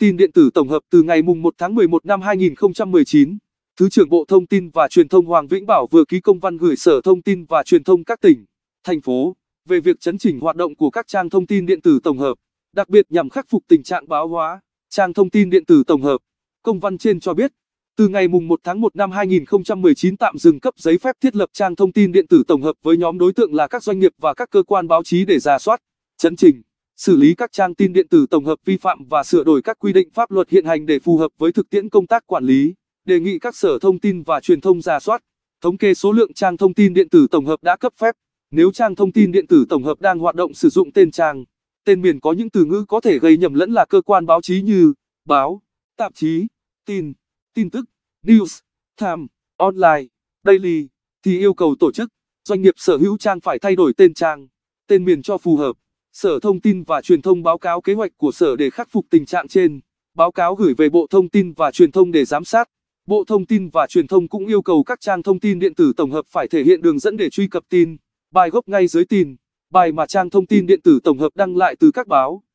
tin điện tử tổng hợp từ ngày 1 tháng 11 năm 2019. Thứ trưởng Bộ Thông tin và Truyền thông Hoàng Vĩnh Bảo vừa ký công văn gửi Sở Thông tin và Truyền thông các tỉnh, thành phố về việc chấn chỉnh hoạt động của các trang thông tin điện tử tổng hợp, đặc biệt nhằm khắc phục tình trạng báo hóa, trang thông tin điện tử tổng hợp. Công văn trên cho biết, từ ngày 1 tháng 1 năm 2019 tạm dừng cấp giấy phép thiết lập trang thông tin điện tử tổng hợp với nhóm đối tượng là các doanh nghiệp và các cơ quan báo chí để ra soát, chấn chỉnh xử lý các trang tin điện tử tổng hợp vi phạm và sửa đổi các quy định pháp luật hiện hành để phù hợp với thực tiễn công tác quản lý đề nghị các sở thông tin và truyền thông ra soát thống kê số lượng trang thông tin điện tử tổng hợp đã cấp phép nếu trang thông tin điện tử tổng hợp đang hoạt động sử dụng tên trang tên miền có những từ ngữ có thể gây nhầm lẫn là cơ quan báo chí như báo tạp chí tin tin tức news time online daily thì yêu cầu tổ chức doanh nghiệp sở hữu trang phải thay đổi tên trang tên miền cho phù hợp Sở Thông tin và Truyền thông báo cáo kế hoạch của Sở để khắc phục tình trạng trên. Báo cáo gửi về Bộ Thông tin và Truyền thông để giám sát. Bộ Thông tin và Truyền thông cũng yêu cầu các trang thông tin điện tử tổng hợp phải thể hiện đường dẫn để truy cập tin, bài gốc ngay dưới tin, bài mà trang thông tin điện tử tổng hợp đăng lại từ các báo.